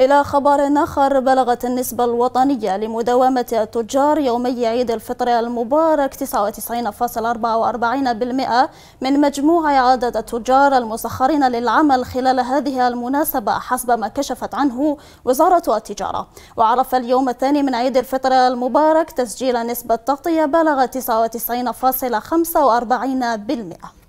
إلى خبر آخر بلغت النسبة الوطنية لمداومة التجار يومي عيد الفطر المبارك 99.44% من مجموع عدد التجار المسخرين للعمل خلال هذه المناسبة حسب ما كشفت عنه وزارة التجارة وعرف اليوم الثاني من عيد الفطر المبارك تسجيل نسبة تغطية بلغت 99.45%